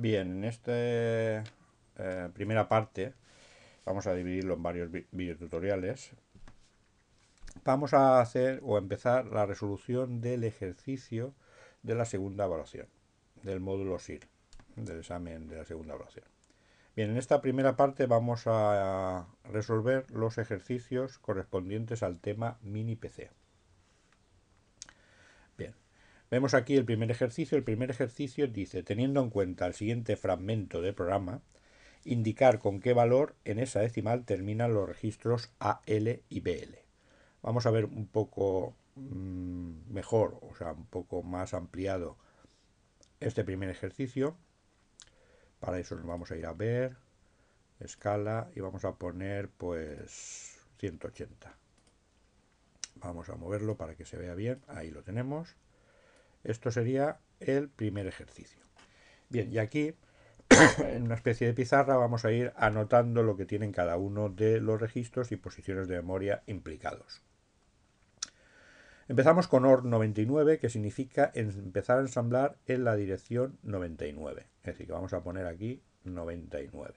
Bien, en esta eh, primera parte vamos a dividirlo en varios videotutoriales. Vamos a hacer o empezar la resolución del ejercicio de la segunda evaluación, del módulo SIR, del examen de la segunda evaluación. Bien, en esta primera parte vamos a resolver los ejercicios correspondientes al tema mini PC. Vemos aquí el primer ejercicio. El primer ejercicio dice, teniendo en cuenta el siguiente fragmento de programa, indicar con qué valor en esa decimal terminan los registros AL y BL. Vamos a ver un poco mm, mejor, o sea, un poco más ampliado este primer ejercicio. Para eso nos vamos a ir a ver, escala, y vamos a poner pues 180. Vamos a moverlo para que se vea bien. Ahí lo tenemos. Esto sería el primer ejercicio. Bien, y aquí en una especie de pizarra vamos a ir anotando lo que tienen cada uno de los registros y posiciones de memoria implicados. Empezamos con OR 99, que significa empezar a ensamblar en la dirección 99. Es decir, que vamos a poner aquí 99.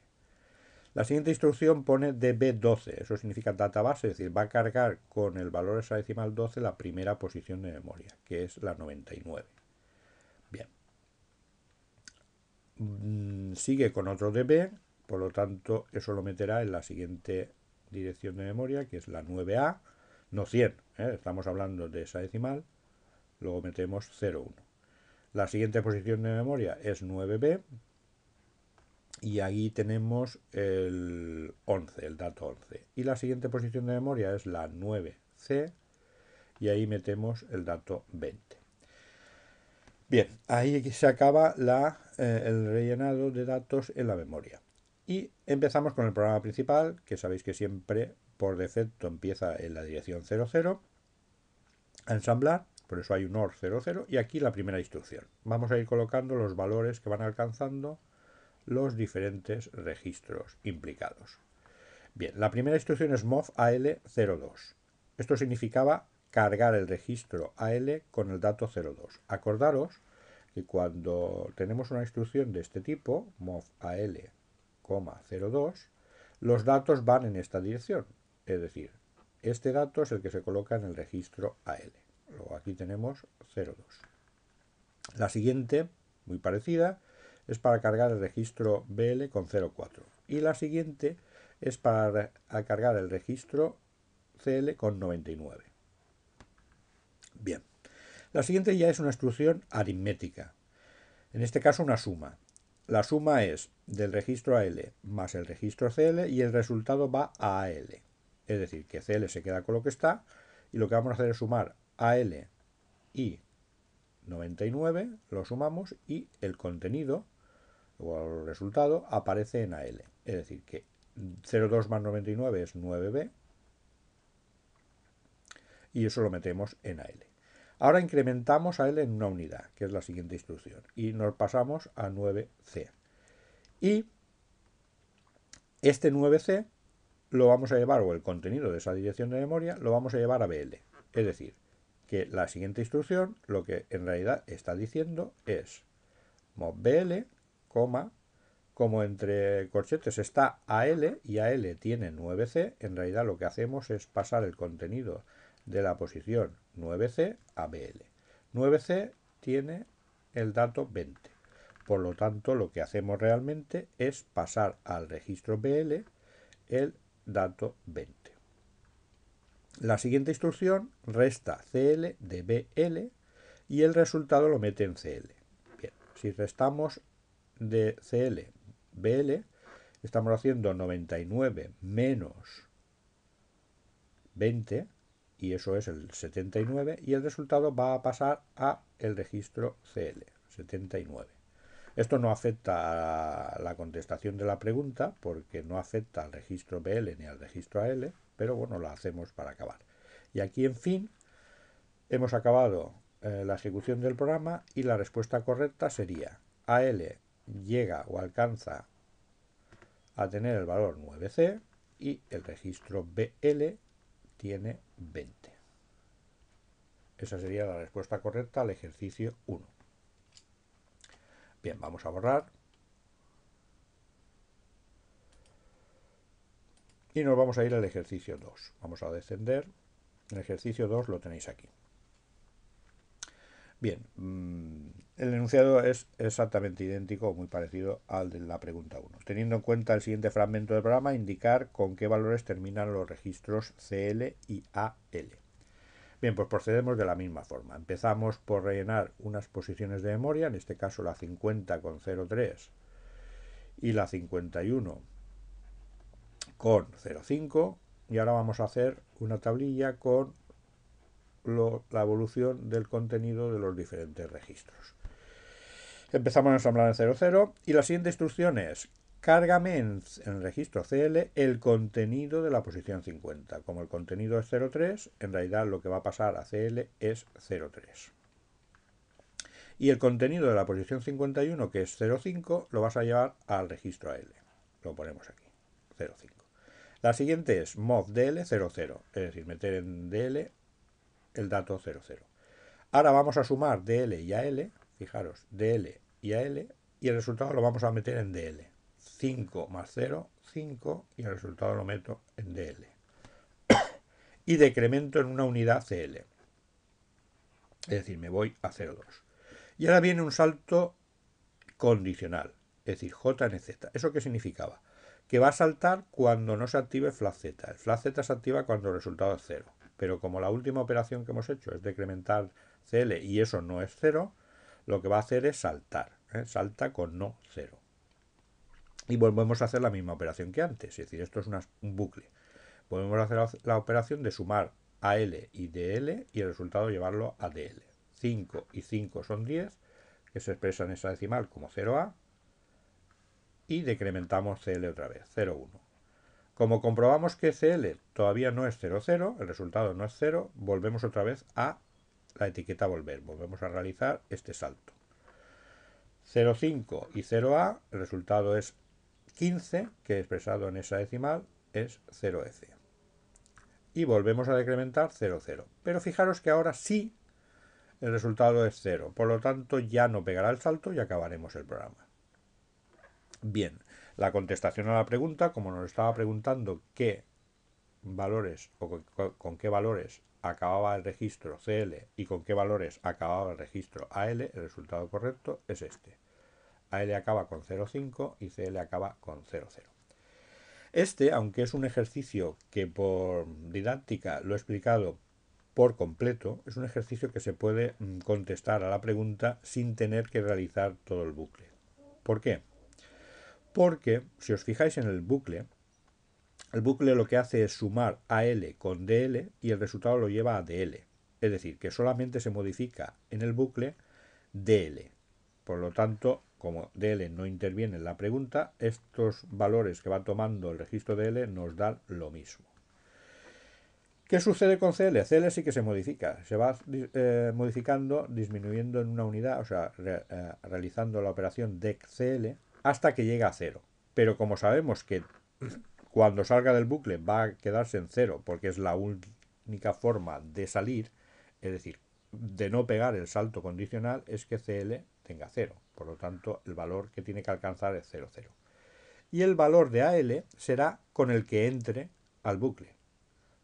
La siguiente instrucción pone DB12, eso significa database, es decir, va a cargar con el valor esa decimal 12 la primera posición de memoria, que es la 99. Bien. Mm, sigue con otro DB, por lo tanto, eso lo meterá en la siguiente dirección de memoria, que es la 9A, no 100, ¿eh? estamos hablando de esa decimal, luego metemos 01. La siguiente posición de memoria es 9B, y ahí tenemos el 11, el dato 11. Y la siguiente posición de memoria es la 9C y ahí metemos el dato 20. Bien, ahí se acaba la, eh, el rellenado de datos en la memoria. Y empezamos con el programa principal, que sabéis que siempre por defecto empieza en la dirección 00, a ensamblar, por eso hay un OR 00, y aquí la primera instrucción. Vamos a ir colocando los valores que van alcanzando los diferentes registros implicados. Bien, la primera instrucción es mov AL02. Esto significaba cargar el registro AL con el dato 02. Acordaros que cuando tenemos una instrucción de este tipo, mov 02, los datos van en esta dirección. Es decir, este dato es el que se coloca en el registro AL. Luego aquí tenemos 02. La siguiente, muy parecida, es para cargar el registro BL con 04 y la siguiente es para cargar el registro CL con 99. Bien, la siguiente ya es una instrucción aritmética, en este caso una suma. La suma es del registro AL más el registro CL y el resultado va a AL. Es decir, que CL se queda con lo que está y lo que vamos a hacer es sumar AL y 99, lo sumamos y el contenido o el resultado, aparece en AL. Es decir, que 0,2 más 99 es 9B y eso lo metemos en AL. Ahora incrementamos AL en una unidad, que es la siguiente instrucción, y nos pasamos a 9C. Y este 9C lo vamos a llevar, o el contenido de esa dirección de memoria, lo vamos a llevar a BL. Es decir, que la siguiente instrucción lo que en realidad está diciendo es BL coma, como entre corchetes está AL y AL tiene 9C, en realidad lo que hacemos es pasar el contenido de la posición 9C a BL. 9C tiene el dato 20. Por lo tanto, lo que hacemos realmente es pasar al registro BL el dato 20. La siguiente instrucción resta CL de BL y el resultado lo mete en CL. Bien, si restamos de CL, BL, estamos haciendo 99 menos 20, y eso es el 79, y el resultado va a pasar a el registro CL, 79. Esto no afecta a la contestación de la pregunta, porque no afecta al registro BL ni al registro AL, pero bueno, lo hacemos para acabar. Y aquí, en fin, hemos acabado eh, la ejecución del programa y la respuesta correcta sería AL llega o alcanza a tener el valor 9C y el registro BL tiene 20. Esa sería la respuesta correcta al ejercicio 1. Bien, vamos a borrar. Y nos vamos a ir al ejercicio 2. Vamos a descender. El ejercicio 2 lo tenéis aquí. Bien, mm, el enunciado es exactamente idéntico o muy parecido al de la pregunta 1. Teniendo en cuenta el siguiente fragmento del programa, indicar con qué valores terminan los registros CL y AL. Bien, pues procedemos de la misma forma. Empezamos por rellenar unas posiciones de memoria, en este caso la 50 con 03 y la 51 con 05 y ahora vamos a hacer una tablilla con la evolución del contenido de los diferentes registros. Empezamos a ensamblar en 00 y la siguiente instrucción es cárgame en, el registro CL el contenido de la posición 50. Como el contenido es 03, en realidad lo que va a pasar a CL es 03. Y el contenido de la posición 51, que es 05, lo vas a llevar al registro AL. Lo ponemos aquí, 05. La siguiente es mod DL 00, es decir, meter en DL el dato 00. Ahora vamos a sumar DL y AL fijaros, DL y AL, y el resultado lo vamos a meter en DL. 5 más 0, 5, y el resultado lo meto en DL. y decremento en una unidad CL. Es decir, me voy a 0,2. Y ahora viene un salto condicional, es decir, JNZ. ¿Eso qué significaba? Que va a saltar cuando no se active flag Z. El flag Z se activa cuando el resultado es 0. Pero como la última operación que hemos hecho es decrementar CL y eso no es 0, lo que va a hacer es saltar. ¿eh? Salta con no 0. Y volvemos a hacer la misma operación que antes. Es decir, esto es un bucle. Volvemos a hacer la, operación de sumar a L y DL y el resultado llevarlo a DL. 5 y 5 son 10, que se expresa en esa decimal como 0A. Y decrementamos CL otra vez, 0,1. Como comprobamos que CL todavía no es 0,0, el resultado no es 0, volvemos otra vez a la etiqueta volver. Volvemos a realizar este salto. 0,5 y 0A, el resultado es 15, que expresado en esa decimal es 0F. Y volvemos a decrementar 0,0. Pero fijaros que ahora sí el resultado es 0. Por lo tanto, ya no pegará el salto y acabaremos el programa. Bien, la contestación a la pregunta, como nos estaba preguntando qué valores o con, qué valores acababa el registro CL y con qué valores acababa el registro AL, el resultado correcto es este. AL acaba con 0,5 y CL acaba con 0,0. Este, aunque es un ejercicio que por didáctica lo he explicado por completo, es un ejercicio que se puede mm, contestar a la pregunta sin tener que realizar todo el bucle. ¿Por qué? Porque, si os fijáis en el bucle, el bucle lo que hace es sumar AL con DL y el resultado lo lleva a DL. Es decir, que solamente se modifica en el bucle DL. Por lo tanto, como DL no interviene en la pregunta, estos valores que va tomando el registro DL nos dan lo mismo. ¿Qué sucede con CL? CL sí que se modifica, se va eh, modificando, disminuyendo en una unidad, o sea, eh, realizando la operación DECL hasta que llega a cero. Pero como sabemos que cuando salga del bucle va a quedarse en cero porque es la única forma de salir, es decir, de no pegar el salto condicional es que CL tenga cero. Por lo tanto, el valor que tiene que alcanzar es 0, 0. Y el valor de AL será con el que entre al bucle,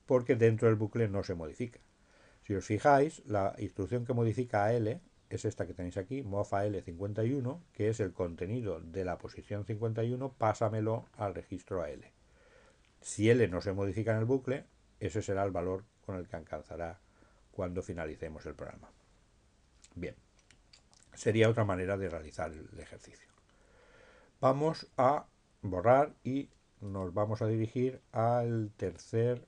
porque dentro del bucle no se modifica. Si os fijáis, la instrucción que modifica AL es esta que tenéis aquí, MOFA AL51, que es el contenido de la posición 51, pásamelo al registro AL. Si L no se modifica en el bucle, ese será el valor con el que alcanzará cuando finalicemos el programa. Bien, sería otra manera de realizar el ejercicio. Vamos a borrar y nos vamos a dirigir al tercer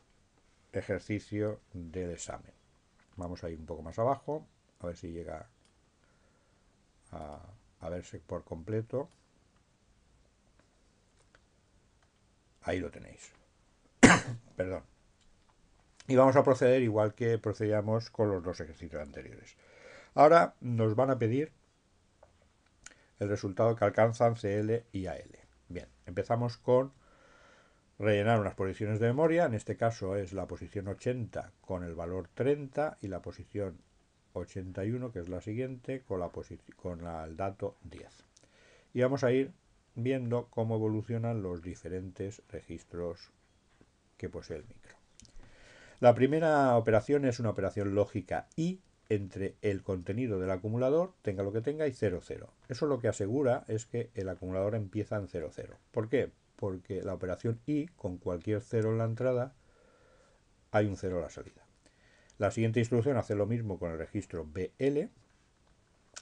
ejercicio del examen. Vamos a ir un poco más abajo, a ver si llega a, a verse por completo. Ahí lo tenéis. Perdón. Y vamos a proceder igual que procedíamos con los dos ejercicios anteriores. Ahora nos van a pedir el resultado que alcanzan CL y AL. Bien, empezamos con rellenar unas posiciones de memoria, en este caso es la posición 80 con el valor 30 y la posición 81, que es la siguiente, con, la con el dato 10. Y vamos a ir viendo cómo evolucionan los diferentes registros que posee el micro. La primera operación es una operación lógica y entre el contenido del acumulador, tenga lo que tenga, y 0,0. Eso lo que asegura es que el acumulador empieza en 0,0. ¿Por qué? Porque la operación i, con cualquier 0 en la entrada, hay un 0 en la salida. La siguiente instrucción hace lo mismo con el registro BL.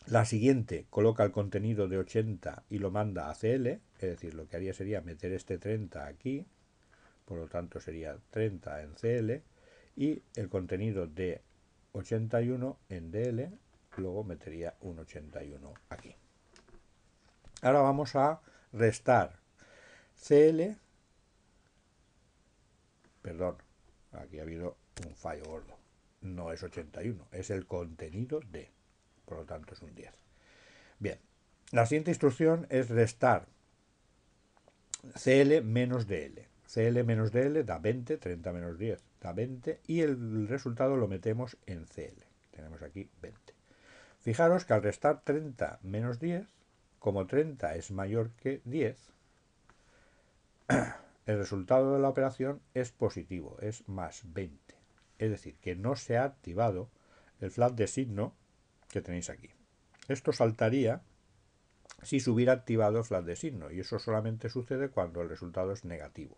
La siguiente coloca el contenido de 80 y lo manda a CL, es decir, lo que haría sería meter este 30 aquí, por lo tanto sería 30 en CL, y el contenido de 81 en DL, luego metería un 81 aquí. Ahora vamos a restar CL, perdón, aquí ha habido un fallo gordo, no es 81, es el contenido de, por lo tanto es un 10. Bien, la siguiente instrucción es restar CL menos DL. CL menos DL da 20, 30 menos 10 da 20 y el resultado lo metemos en CL. Tenemos aquí 20. Fijaros que al restar 30 menos 10, como 30 es mayor que 10, el resultado de la operación es positivo, es más 20. Es decir, que no se ha activado el flag de signo que tenéis aquí. Esto saltaría si se hubiera activado el flat de signo y eso solamente sucede cuando el resultado es negativo.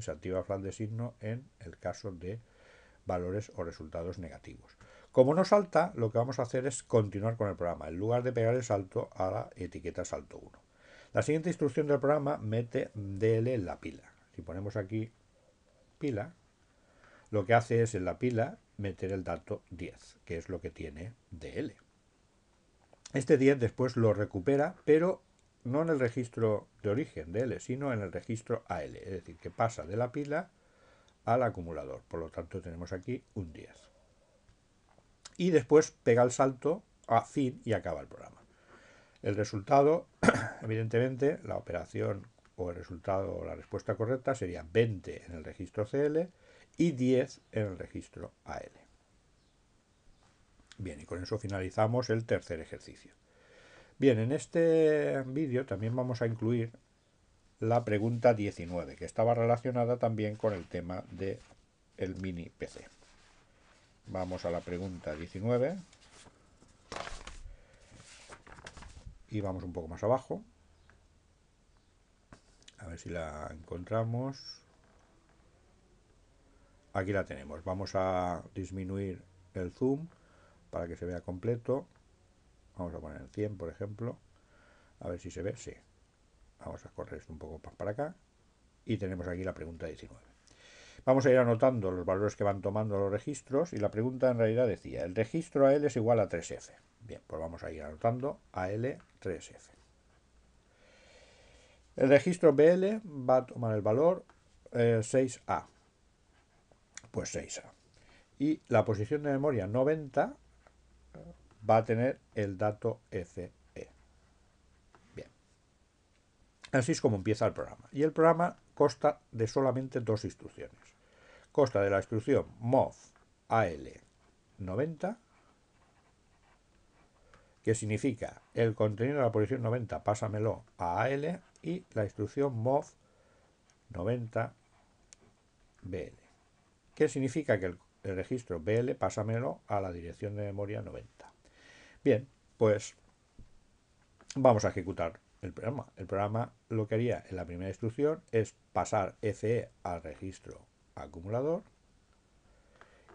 Se activa flag de signo en el caso de valores o resultados negativos. Como no salta, lo que vamos a hacer es continuar con el programa, en lugar de pegar el salto a la etiqueta salto 1. La siguiente instrucción del programa mete DL en la pila. Si ponemos aquí pila, lo que hace es en la pila meter el dato 10, que es lo que tiene DL. Este 10 después lo recupera, pero no en el registro de origen de L, sino en el registro AL, es decir, que pasa de la pila al acumulador. Por lo tanto, tenemos aquí un 10. Y después pega el salto a fin y acaba el programa. El resultado, evidentemente, la operación o el resultado o la respuesta correcta sería 20 en el registro CL y 10 en el registro AL. Bien, y con eso finalizamos el tercer ejercicio. Bien, en este vídeo también vamos a incluir la pregunta 19, que estaba relacionada también con el tema del el mini PC. Vamos a la pregunta 19. Y vamos un poco más abajo. A ver si la encontramos. Aquí la tenemos. Vamos a disminuir el zoom para que se vea completo. Vamos a poner el 100, por ejemplo. A ver si se ve. Sí. Vamos a correr esto un poco más para acá. Y tenemos aquí la pregunta 19. Vamos a ir anotando los valores que van tomando los registros. Y la pregunta en realidad decía, el registro AL es igual a 3F. Bien, pues vamos a ir anotando AL 3F. El registro BL va a tomar el valor 6A. Eh, pues 6A. Y la posición de memoria 90 va a tener el dato FE. Bien. Así es como empieza el programa. Y el programa consta de solamente dos instrucciones. Consta de la instrucción MOV AL90, que significa el contenido de la posición 90 pásamelo a AL y la instrucción MOV 90 BL, que significa que el, el registro BL pásamelo a la dirección de memoria 90. Bien, pues vamos a ejecutar el programa. El programa lo que haría en la primera instrucción es pasar FE al registro acumulador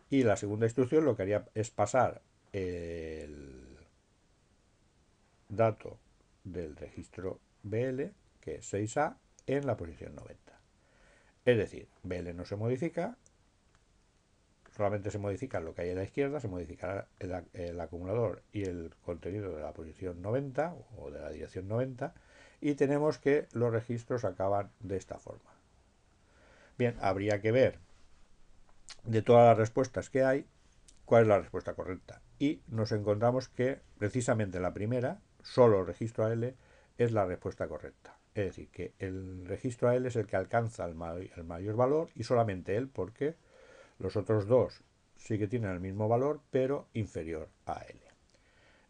y la segunda instrucción lo que haría es pasar el dato del registro BL, que es 6A, en la posición 90. Es decir, BL no se modifica solamente se modifica lo que hay a la izquierda, se modificará el, acumulador y el contenido de la posición 90 o de la dirección 90 y tenemos que los registros acaban de esta forma. Bien, habría que ver de todas las respuestas que hay cuál es la respuesta correcta y nos encontramos que precisamente la primera, solo el registro L, es la respuesta correcta. Es decir, que el registro AL es el que alcanza el mayor valor y solamente él porque los otros dos sí que tienen el mismo valor, pero inferior a L.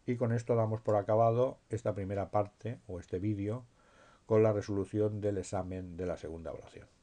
Y con esto damos por acabado esta primera parte o este vídeo con la resolución del examen de la segunda evaluación.